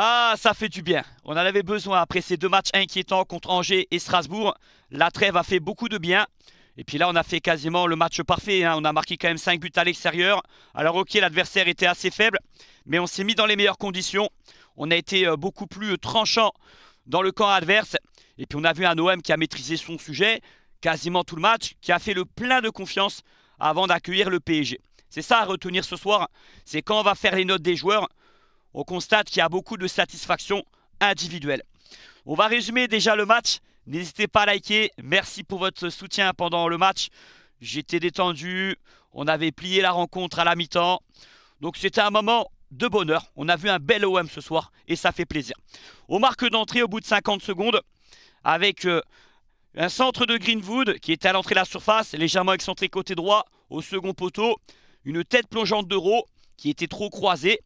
Ah, ça fait du bien. On en avait besoin après ces deux matchs inquiétants contre Angers et Strasbourg. La trêve a fait beaucoup de bien. Et puis là, on a fait quasiment le match parfait. Hein. On a marqué quand même 5 buts à l'extérieur. Alors ok, l'adversaire était assez faible, mais on s'est mis dans les meilleures conditions. On a été euh, beaucoup plus euh, tranchant dans le camp adverse. Et puis on a vu un OM qui a maîtrisé son sujet quasiment tout le match, qui a fait le plein de confiance avant d'accueillir le PSG. C'est ça à retenir ce soir. C'est quand on va faire les notes des joueurs, on constate qu'il y a beaucoup de satisfaction individuelle. On va résumer déjà le match. N'hésitez pas à liker. Merci pour votre soutien pendant le match. J'étais détendu. On avait plié la rencontre à la mi-temps. Donc c'était un moment de bonheur. On a vu un bel OM ce soir et ça fait plaisir. On marque d'entrée au bout de 50 secondes avec euh, un centre de Greenwood qui était à l'entrée de la surface, légèrement excentré côté droit au second poteau. Une tête plongeante d'Euro qui était trop croisée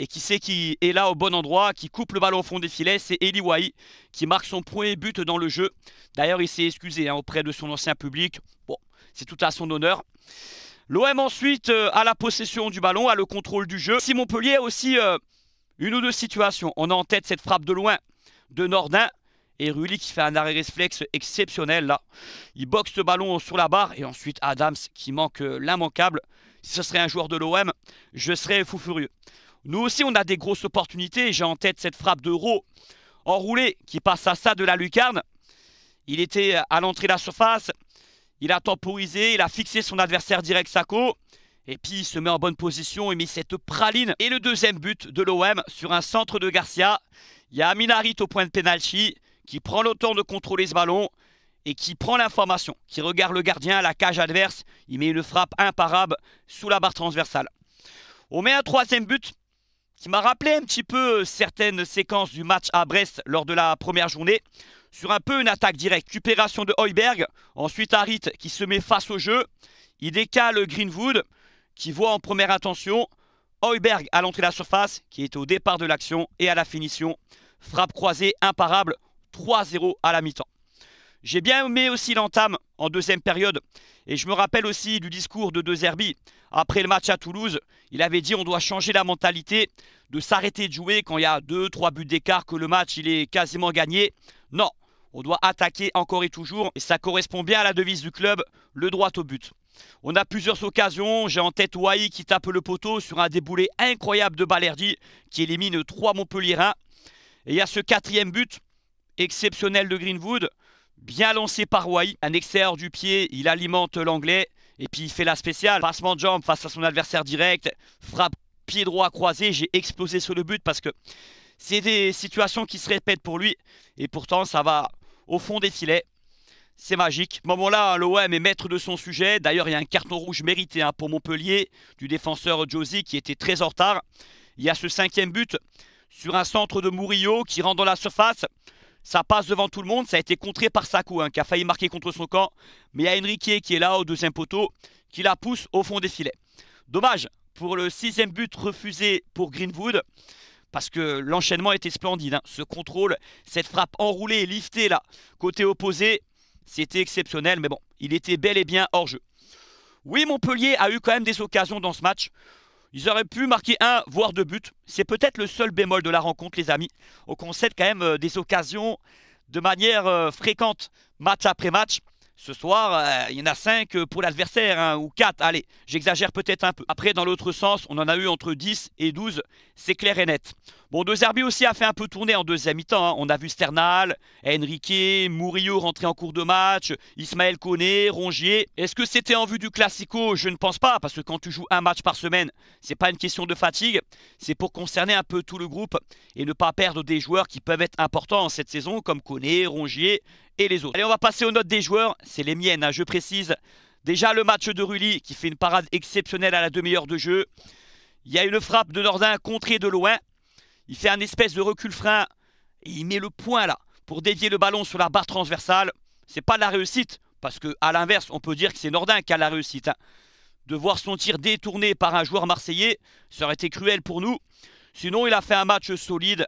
et qui sait qui est là au bon endroit, qui coupe le ballon au fond des filets, c'est Eli Wahi qui marque son premier but dans le jeu. D'ailleurs, il s'est excusé hein, auprès de son ancien public. Bon, c'est tout à son honneur. L'OM ensuite euh, a la possession du ballon, a le contrôle du jeu. Si Montpellier a aussi euh, une ou deux situations, on a en tête cette frappe de loin de Nordin. Et Rulli qui fait un arrêt réflexe exceptionnel là. Il boxe le ballon sur la barre. Et ensuite Adams qui manque euh, l'immanquable. Si ce serait un joueur de l'OM, je serais fou furieux. Nous aussi, on a des grosses opportunités. J'ai en tête cette frappe de d'Euro enroulée qui passe à ça de la lucarne. Il était à l'entrée de la surface. Il a temporisé, il a fixé son adversaire direct Sako. Et puis il se met en bonne position et met cette praline. Et le deuxième but de l'OM sur un centre de Garcia. Il y a Aminarit au point de penalty qui prend le temps de contrôler ce ballon et qui prend l'information, qui regarde le gardien à la cage adverse. Il met une frappe imparable sous la barre transversale. On met un troisième but qui m'a rappelé un petit peu euh, certaines séquences du match à Brest lors de la première journée. Sur un peu une attaque directe, récupération de Heuberg. ensuite Harit qui se met face au jeu, il décale Greenwood qui voit en première intention Heuberg à l'entrée de la surface qui est au départ de l'action et à la finition. Frappe croisée imparable, 3-0 à la mi-temps. J'ai bien aimé aussi l'entame en deuxième période et je me rappelle aussi du discours de De Zerbi. Après le match à Toulouse, il avait dit on doit changer la mentalité, de s'arrêter de jouer quand il y a 2-3 buts d'écart, que le match il est quasiment gagné. Non, on doit attaquer encore et toujours, et ça correspond bien à la devise du club, le droit au but. On a plusieurs occasions, j'ai en tête Waï qui tape le poteau sur un déboulé incroyable de Balerdi qui élimine 3 Montpellierins. Et il y a ce quatrième but exceptionnel de Greenwood, Bien lancé par Wai, un extérieur du pied, il alimente l'anglais et puis il fait la spéciale. Passement de jambe face à son adversaire direct, frappe pied droit croisé, j'ai explosé sur le but parce que c'est des situations qui se répètent pour lui et pourtant ça va au fond des filets. C'est magique. Moment là, l'OM est maître de son sujet. D'ailleurs, il y a un carton rouge mérité hein, pour Montpellier du défenseur Josie qui était très en retard. Il y a ce cinquième but sur un centre de Murillo qui rentre dans la surface. Ça passe devant tout le monde. Ça a été contré par Sakou, hein, qui a failli marquer contre son camp. Mais il y a Enrique qui est là au deuxième poteau qui la pousse au fond des filets. Dommage pour le sixième but refusé pour Greenwood. Parce que l'enchaînement était splendide. Hein. Ce contrôle, cette frappe enroulée et liftée là, côté opposé, c'était exceptionnel. Mais bon, il était bel et bien hors jeu. Oui, Montpellier a eu quand même des occasions dans ce match. Ils auraient pu marquer un, voire deux buts. C'est peut-être le seul bémol de la rencontre, les amis. On concède quand même euh, des occasions de manière euh, fréquente, match après match. Ce soir, euh, il y en a cinq pour l'adversaire, hein, ou quatre, allez, j'exagère peut-être un peu. Après, dans l'autre sens, on en a eu entre 10 et 12, c'est clair et net. Bon, deux Zerbi aussi a fait un peu tourner en deuxième mi-temps. Hein. On a vu Sternal, Enrique, Murillo rentrer en cours de match, Ismaël Koné, Rongier. Est-ce que c'était en vue du Classico Je ne pense pas, parce que quand tu joues un match par semaine, c'est pas une question de fatigue. C'est pour concerner un peu tout le groupe et ne pas perdre des joueurs qui peuvent être importants en cette saison, comme Koné, Rongier et les autres. Allez, on va passer aux notes des joueurs. C'est les miennes, hein, je précise. Déjà le match de Rulli qui fait une parade exceptionnelle à la demi-heure de jeu. Il y a une frappe de Nordin contrée de loin. Il fait un espèce de recul frein et il met le point là pour dévier le ballon sur la barre transversale. C'est pas de la réussite parce que l'inverse, on peut dire que c'est Nordin qui a la réussite. Hein. De voir son tir détourné par un joueur marseillais, ça aurait été cruel pour nous. Sinon, il a fait un match solide.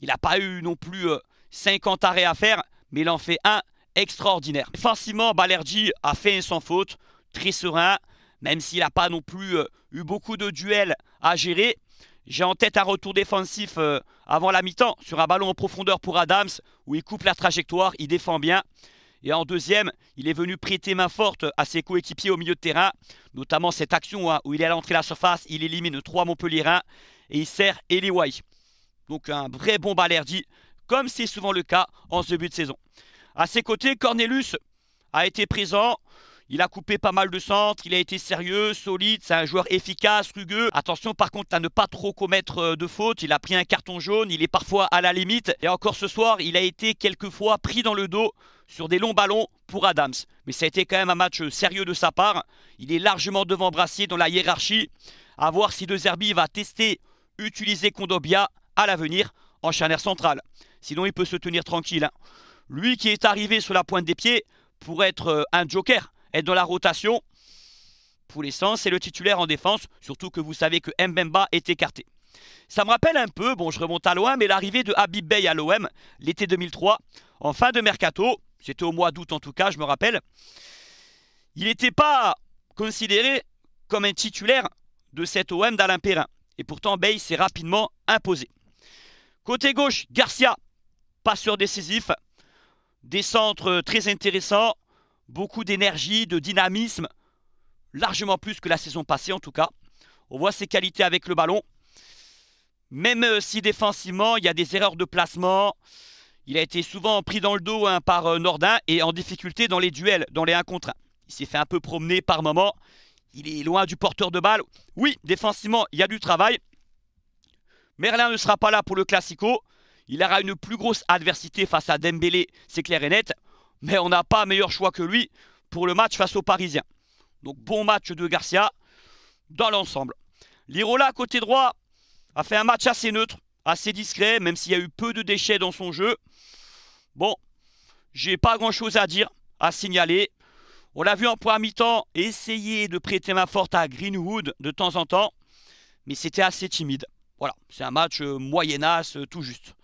Il n'a pas eu non plus 50 euh, arrêts à faire, mais il en fait un extraordinaire. Forcément Balerdi a fait un sans faute, très serein, même s'il n'a pas non plus euh, eu beaucoup de duels à gérer. J'ai en tête un retour défensif euh, avant la mi-temps sur un ballon en profondeur pour Adams où il coupe la trajectoire, il défend bien. Et en deuxième, il est venu prêter main forte à ses coéquipiers au milieu de terrain, notamment cette action hein, où il est à l'entrée de la surface, il élimine trois Montpellierins et il sert Eliway. Donc un vrai bon balerdi, comme c'est souvent le cas en ce début de saison. À ses côtés, Cornelius a été présent. Il a coupé pas mal de centres, il a été sérieux, solide, c'est un joueur efficace, rugueux. Attention par contre à ne pas trop commettre euh, de fautes, il a pris un carton jaune, il est parfois à la limite. Et encore ce soir, il a été quelquefois pris dans le dos sur des longs ballons pour Adams. Mais ça a été quand même un match sérieux de sa part. Il est largement devant Brassier dans la hiérarchie. À voir si De Zerbi va tester, utiliser Kondobia à l'avenir en charnière centrale. Sinon, il peut se tenir tranquille. Hein. Lui qui est arrivé sur la pointe des pieds pour être euh, un joker être dans la rotation pour l'essence et le titulaire en défense, surtout que vous savez que Mbemba est écarté. Ça me rappelle un peu, bon je remonte à loin, mais l'arrivée de Habib Bey à l'OM l'été 2003, en fin de mercato, c'était au mois d'août en tout cas, je me rappelle, il n'était pas considéré comme un titulaire de cet OM d'Alain Perrin. Et pourtant, Bey s'est rapidement imposé. Côté gauche, Garcia, passeur décisif, des centres très intéressants, beaucoup d'énergie, de dynamisme, largement plus que la saison passée en tout cas. On voit ses qualités avec le ballon. Même euh, si défensivement, il y a des erreurs de placement, il a été souvent pris dans le dos hein, par euh, Nordin et en difficulté dans les duels, dans les 1 contre 1. Il s'est fait un peu promener par moment. Il est loin du porteur de balle. Oui, défensivement, il y a du travail. Merlin ne sera pas là pour le Classico. Il aura une plus grosse adversité face à Dembélé, c'est clair et net mais on n'a pas meilleur choix que lui pour le match face aux Parisiens. Donc bon match de Garcia dans l'ensemble. Lirola, côté droit, a fait un match assez neutre, assez discret, même s'il y a eu peu de déchets dans son jeu. Bon, j'ai pas grand-chose à dire, à signaler. On l'a vu en à mi-temps essayer de prêter main forte à Greenwood de temps en temps, mais c'était assez timide. Voilà, c'est un match euh, moyenasse euh, tout juste.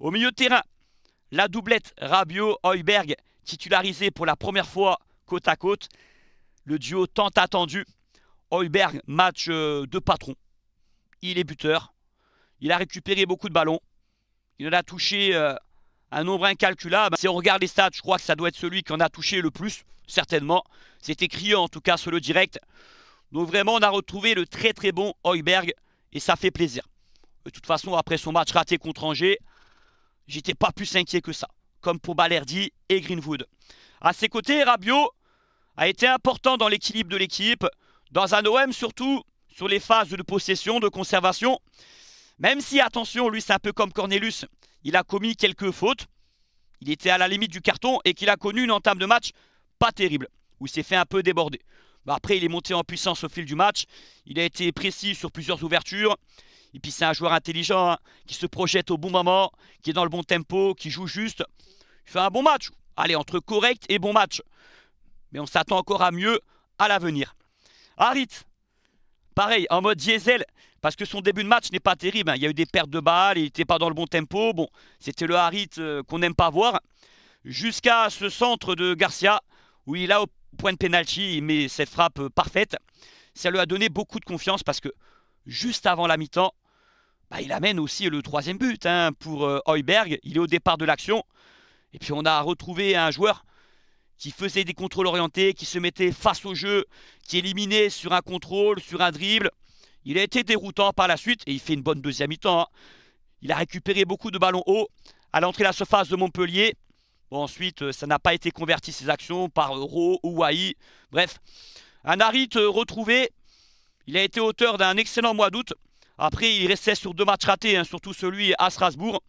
Au milieu de terrain, la doublette Rabiot-Heuberg titularisé pour la première fois côte à côte. Le duo tant attendu. Heuberg, match euh, de patron. Il est buteur. Il a récupéré beaucoup de ballons. Il en a touché euh, un nombre incalculable. Si on regarde les stats, je crois que ça doit être celui qui en a touché le plus, certainement. C'était criant en tout cas sur le direct. Donc vraiment, on a retrouvé le très très bon Heuberg et ça fait plaisir. De toute façon, après son match raté contre Angers, j'étais pas plus inquiet que ça comme pour Balerdi et Greenwood. À ses côtés, Rabio a été important dans l'équilibre de l'équipe, dans un OM surtout sur les phases de possession, de conservation. Même si, attention, lui, c'est un peu comme Cornelius, il a commis quelques fautes. Il était à la limite du carton et qu'il a connu une entame de match pas terrible, où il s'est fait un peu déborder. après, il est monté en puissance au fil du match. Il a été précis sur plusieurs ouvertures. Et puis, c'est un joueur intelligent hein, qui se projette au bon moment, qui est dans le bon tempo, qui joue juste. Il fait un bon match. Allez, entre correct et bon match. Mais on s'attend encore à mieux à l'avenir. Harit, pareil, en mode diesel, parce que son début de match n'est pas terrible. Hein. Il y a eu des pertes de balles, il n'était pas dans le bon tempo. Bon, c'était le Harit euh, qu'on n'aime pas voir. Jusqu'à ce centre de Garcia, où il a au point de pénalty, met cette frappe euh, parfaite. Ça lui a donné beaucoup de confiance parce que juste avant la mi-temps, bah, il amène aussi le troisième but hein, pour euh, Il est au départ de l'action. Et puis on a retrouvé un joueur qui faisait des contrôles orientés, qui se mettait face au jeu, qui éliminait sur un contrôle, sur un dribble. Il a été déroutant par la suite et il fait une bonne deuxième mi-temps. Hein. Il a récupéré beaucoup de ballons hauts à l'entrée de la surface de Montpellier. Bon, ensuite, euh, ça n'a pas été converti ses actions par Euro, ou Waï. Bref, un Harit euh, retrouvé. Il a été auteur d'un excellent mois d'août. Après, il restait sur deux matchs ratés, hein, surtout celui à Strasbourg.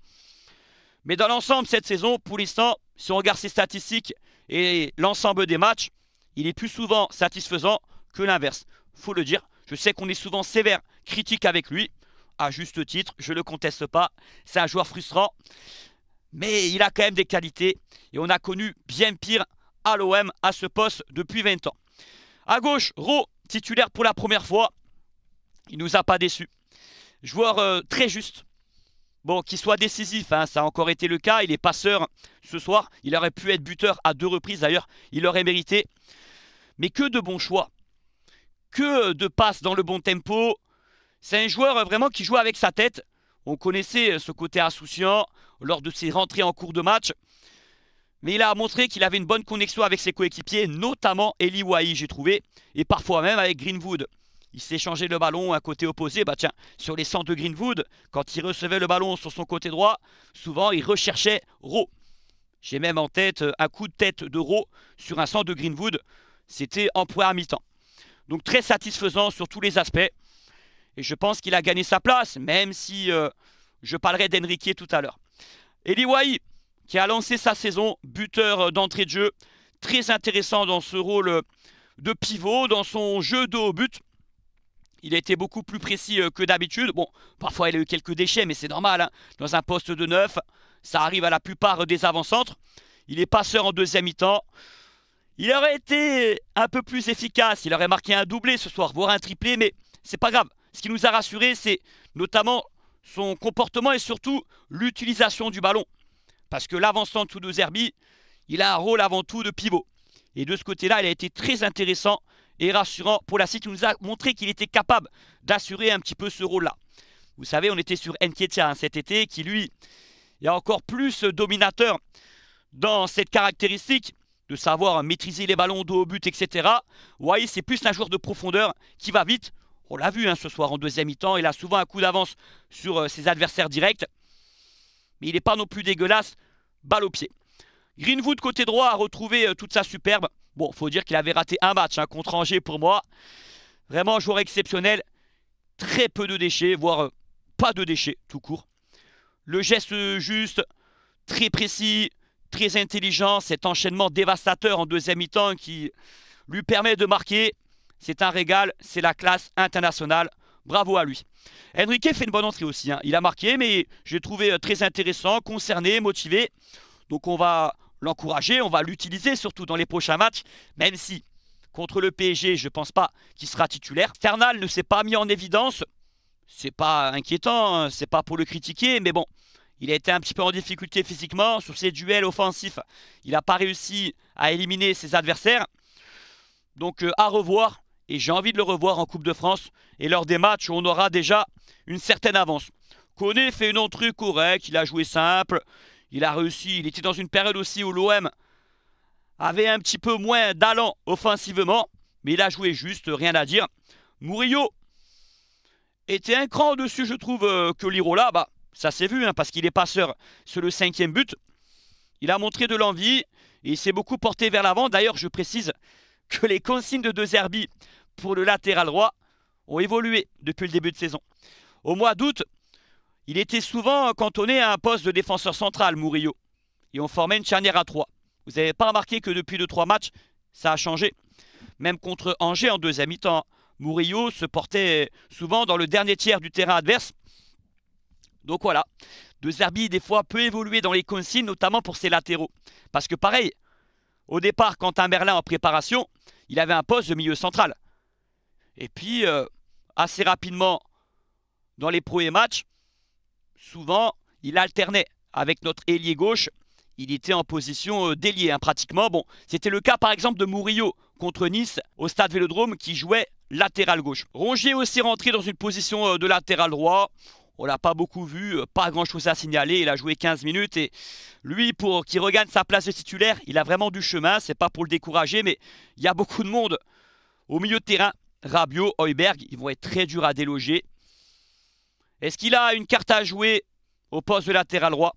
Mais dans l'ensemble, cette saison, pour l'instant, si on regarde ses statistiques et l'ensemble des matchs, il est plus souvent satisfaisant que l'inverse. Faut le dire. Je sais qu'on est souvent sévère, critique avec lui. À juste titre, je ne le conteste pas. C'est un joueur frustrant. Mais il a quand même des qualités. Et on a connu bien pire à l'OM à ce poste depuis 20 ans. À gauche, Ro, titulaire pour la première fois. Il ne nous a pas déçus. Joueur euh, très juste. Bon, qu'il soit décisif, hein, ça a encore été le cas. Il est passeur ce soir. Il aurait pu être buteur à deux reprises d'ailleurs. Il l'aurait mérité. Mais que de bons choix. Que de passes dans le bon tempo. C'est un joueur vraiment qui joue avec sa tête. On connaissait ce côté insouciant lors de ses rentrées en cours de match. Mais il a montré qu'il avait une bonne connexion avec ses coéquipiers, notamment Eli Wai, j'ai trouvé, et parfois même avec Greenwood il s'est changé le ballon à côté opposé. Bah tiens, sur les centres de Greenwood, quand il recevait le ballon sur son côté droit, souvent il recherchait Rowe. J'ai même en tête euh, un coup de tête de Rowe sur un centre de Greenwood. C'était en à mi-temps. Donc très satisfaisant sur tous les aspects. Et je pense qu'il a gagné sa place, même si euh, je parlerai d'Henriquier tout à l'heure. Wai, qui a lancé sa saison, buteur euh, d'entrée de jeu, très intéressant dans ce rôle de pivot, dans son jeu de haut but. Il a été beaucoup plus précis euh, que d'habitude. Bon, parfois il a eu quelques déchets, mais c'est normal. Hein. Dans un poste de 9, ça arrive à la plupart des avant-centres. Il est passeur en deuxième mi-temps. Il aurait été un peu plus efficace. Il aurait marqué un doublé ce soir, voire un triplé, mais c'est pas grave. Ce qui nous a rassuré, c'est notamment son comportement et surtout l'utilisation du ballon. Parce que l'avant-centre de Zerbi, il a un rôle avant tout de pivot. Et de ce côté-là, il a été très intéressant et rassurant pour la qui nous a montré qu'il était capable d'assurer un petit peu ce rôle-là. Vous savez, on était sur Nketiah hein, cet été, qui lui est encore plus dominateur dans cette caractéristique de savoir maîtriser les ballons dos au but, etc. Vous voyez, c'est plus un joueur de profondeur qui va vite. On l'a vu hein, ce soir en deuxième mi-temps, il a souvent un coup d'avance sur euh, ses adversaires directs. Mais il n'est pas non plus dégueulasse, balle au pied. Greenwood côté droit a retrouvé euh, toute sa superbe. Bon, faut dire qu'il avait raté un match hein, contre Angers pour moi. Vraiment un joueur exceptionnel. Très peu de déchets, voire euh, pas de déchets, tout court. Le geste euh, juste, très précis, très intelligent. Cet enchaînement dévastateur en deuxième mi-temps qui lui permet de marquer. C'est un régal, c'est la classe internationale. Bravo à lui. Enrique fait une bonne entrée aussi. Hein. Il a marqué, mais j'ai trouvé euh, très intéressant, concerné, motivé. Donc on va l'encourager, on va l'utiliser surtout dans les prochains matchs, même si contre le PSG, je ne pense pas qu'il sera titulaire. Fernal ne s'est pas mis en évidence, c'est pas inquiétant, hein, c'est pas pour le critiquer, mais bon, il a été un petit peu en difficulté physiquement sur ses duels offensifs. Il n'a pas réussi à éliminer ses adversaires. Donc euh, à revoir, et j'ai envie de le revoir en Coupe de France, et lors des matchs on aura déjà une certaine avance. Koné fait une truc correcte, il a joué simple, il a réussi. Il était dans une période aussi où l'OM avait un petit peu moins d'allant offensivement. Mais il a joué juste, rien à dire. Murillo était un cran au-dessus, je trouve, euh, que Lirola. Bah, ça s'est vu, hein, parce qu'il est passeur sur le cinquième but. Il a montré de l'envie. Et il s'est beaucoup porté vers l'avant. D'ailleurs, je précise que les consignes de De Zerbi pour le latéral droit ont évolué depuis le début de saison. Au mois d'août, il était souvent cantonné à un poste de défenseur central, Murillo. Et on formait une charnière à trois. Vous n'avez pas remarqué que depuis 2 trois matchs, ça a changé. Même contre Angers en deuxième mi-temps, Murillo se portait souvent dans le dernier tiers du terrain adverse. Donc voilà, De Zerbi des fois peut évoluer dans les consignes, notamment pour ses latéraux. Parce que pareil, au départ, quand un Merlin en préparation, il avait un poste de milieu central. Et puis, euh, assez rapidement, dans les premiers matchs, souvent, il alternait avec notre ailier gauche. Il était en position euh, d'ailier, hein, pratiquement. Bon, c'était le cas par exemple de Murillo contre Nice au stade Vélodrome qui jouait latéral gauche. Rongier aussi rentré dans une position euh, de latéral droit. On l'a pas beaucoup vu, euh, pas grand chose à signaler. Il a joué 15 minutes et lui, pour qu'il regagne sa place de titulaire, il a vraiment du chemin. C'est pas pour le décourager, mais il y a beaucoup de monde au milieu de terrain. Rabiot, Heuberg, ils vont être très durs à déloger. Est-ce qu'il a une carte à jouer au poste de latéral droit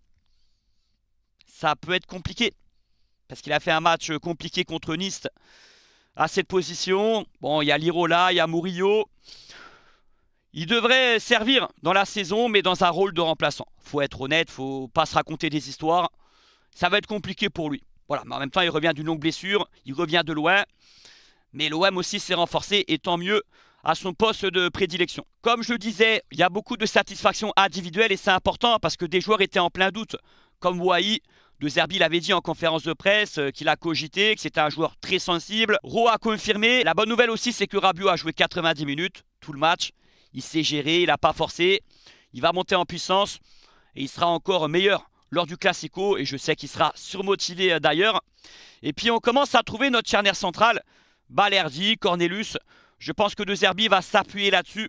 Ça peut être compliqué. Parce qu'il a fait un match compliqué contre Nice à cette position. Bon, il y a Lirola, il y a Murillo. Il devrait servir dans la saison, mais dans un rôle de remplaçant. Faut être honnête, faut pas se raconter des histoires. Ça va être compliqué pour lui. Voilà, mais en même temps, il revient d'une longue blessure, il revient de loin. Mais l'OM aussi s'est renforcé, et tant mieux à son poste de prédilection. Comme je le disais, il y a beaucoup de satisfaction individuelle et c'est important parce que des joueurs étaient en plein doute. Comme Wahi de Zerbi l'avait dit en conférence de presse, euh, qu'il a cogité, que c'était un joueur très sensible. Ro a confirmé. La bonne nouvelle aussi, c'est que Rabiot a joué 90 minutes, tout le match. Il s'est géré, il n'a pas forcé. Il va monter en puissance et il sera encore meilleur lors du Classico. Et je sais qu'il sera surmotivé euh, d'ailleurs. Et puis on commence à trouver notre charnière centrale. Balerdi, Cornelius, je pense que De Zerbi va s'appuyer là-dessus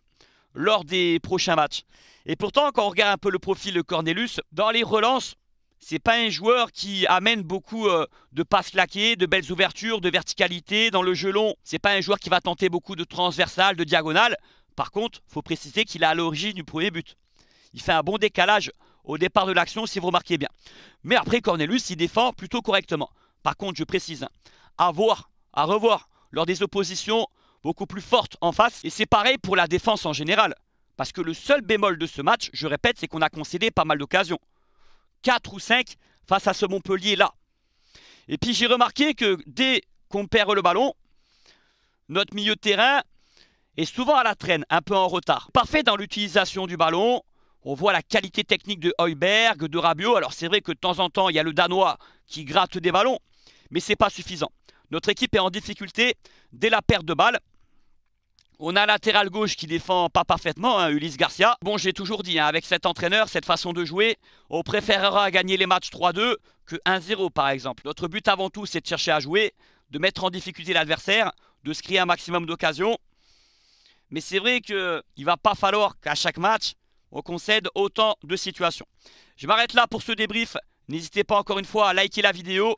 lors des prochains matchs. Et pourtant, quand on regarde un peu le profil de Cornelius, dans les relances, c'est pas un joueur qui amène beaucoup euh, de passes claquées, de belles ouvertures, de verticalité dans le jeu long. C'est pas un joueur qui va tenter beaucoup de transversales, de diagonales. Par contre, faut préciser qu'il est à l'origine du premier but. Il fait un bon décalage au départ de l'action, si vous remarquez bien. Mais après, Cornelius, il défend plutôt correctement. Par contre, je précise, hein, à voir, à revoir lors des oppositions beaucoup plus forte en face. Et c'est pareil pour la défense en général. Parce que le seul bémol de ce match, je répète, c'est qu'on a concédé pas mal d'occasions. 4 ou 5 face à ce Montpellier-là. Et puis j'ai remarqué que dès qu'on perd le ballon, notre milieu de terrain est souvent à la traîne, un peu en retard. Parfait dans l'utilisation du ballon, on voit la qualité technique de Heuberg, de Rabiot. Alors c'est vrai que de temps en temps, il y a le Danois qui gratte des ballons, mais c'est pas suffisant. Notre équipe est en difficulté dès la perte de balle. On a latéral gauche qui défend pas parfaitement, hein, Ulysse Garcia. Bon, j'ai toujours dit, hein, avec cet entraîneur, cette façon de jouer, on préférera gagner les matchs 3-2 que 1-0 par exemple. Notre but avant tout, c'est de chercher à jouer, de mettre en difficulté l'adversaire, de se créer un maximum d'occasions. Mais c'est vrai qu'il ne va pas falloir qu'à chaque match, on concède autant de situations. Je m'arrête là pour ce débrief. N'hésitez pas encore une fois à liker la vidéo.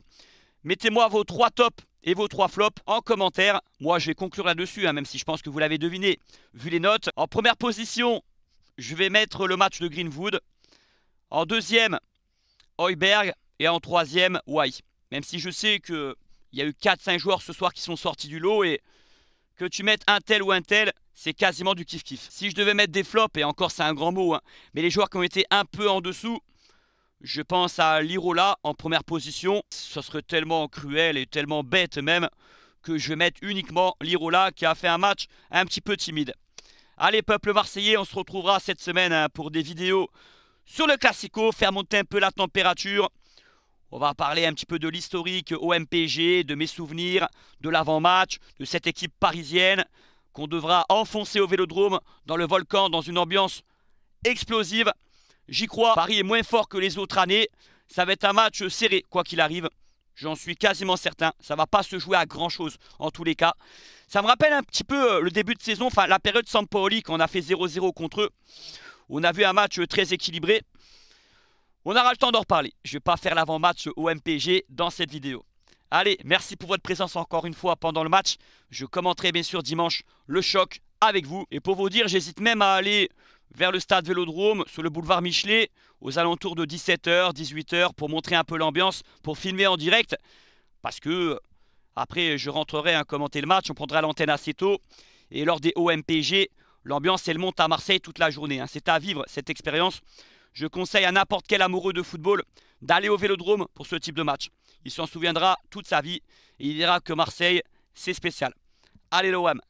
Mettez-moi vos trois tops et vos trois flops en commentaire. Moi, je vais conclure là-dessus, hein, même si je pense que vous l'avez deviné, vu les notes. En première position, je vais mettre le match de Greenwood. En deuxième, Oyberg Et en troisième, Wai. Même si je sais qu'il y a eu 4-5 joueurs ce soir qui sont sortis du lot et que tu mettes un tel ou un tel, c'est quasiment du kiff-kiff. Si je devais mettre des flops, et encore c'est un grand mot, hein, mais les joueurs qui ont été un peu en dessous, je pense à Lirola en première position. Ce serait tellement cruel et tellement bête même que je vais mettre uniquement Lirola qui a fait un match un petit peu timide. Allez peuple marseillais, on se retrouvera cette semaine hein, pour des vidéos sur le Classico, faire monter un peu la température. On va parler un petit peu de l'historique OMPG, de mes souvenirs, de l'avant-match, de cette équipe parisienne qu'on devra enfoncer au Vélodrome dans le volcan dans une ambiance explosive. J'y crois. Paris est moins fort que les autres années. Ça va être un match serré, quoi qu'il arrive. J'en suis quasiment certain. Ça ne va pas se jouer à grand chose en tous les cas. Ça me rappelle un petit peu euh, le début de saison, enfin la période Paoli. quand on a fait 0-0 contre eux. On a vu un match euh, très équilibré. On aura le temps d'en reparler. Je ne vais pas faire l'avant-match au MPG dans cette vidéo. Allez, merci pour votre présence encore une fois pendant le match. Je commenterai bien sûr dimanche le choc avec vous. Et pour vous dire, j'hésite même à aller vers le stade Vélodrome, sur le boulevard Michelet, aux alentours de 17h, 18h, pour montrer un peu l'ambiance, pour filmer en direct. Parce que, après, je rentrerai à hein, commenter le match, on prendra l'antenne assez tôt. Et lors des OMPG, l'ambiance, elle monte à Marseille toute la journée. Hein. C'est à vivre, cette expérience. Je conseille à n'importe quel amoureux de football d'aller au Vélodrome pour ce type de match. Il s'en souviendra toute sa vie et il dira que Marseille, c'est spécial. Allez l'OM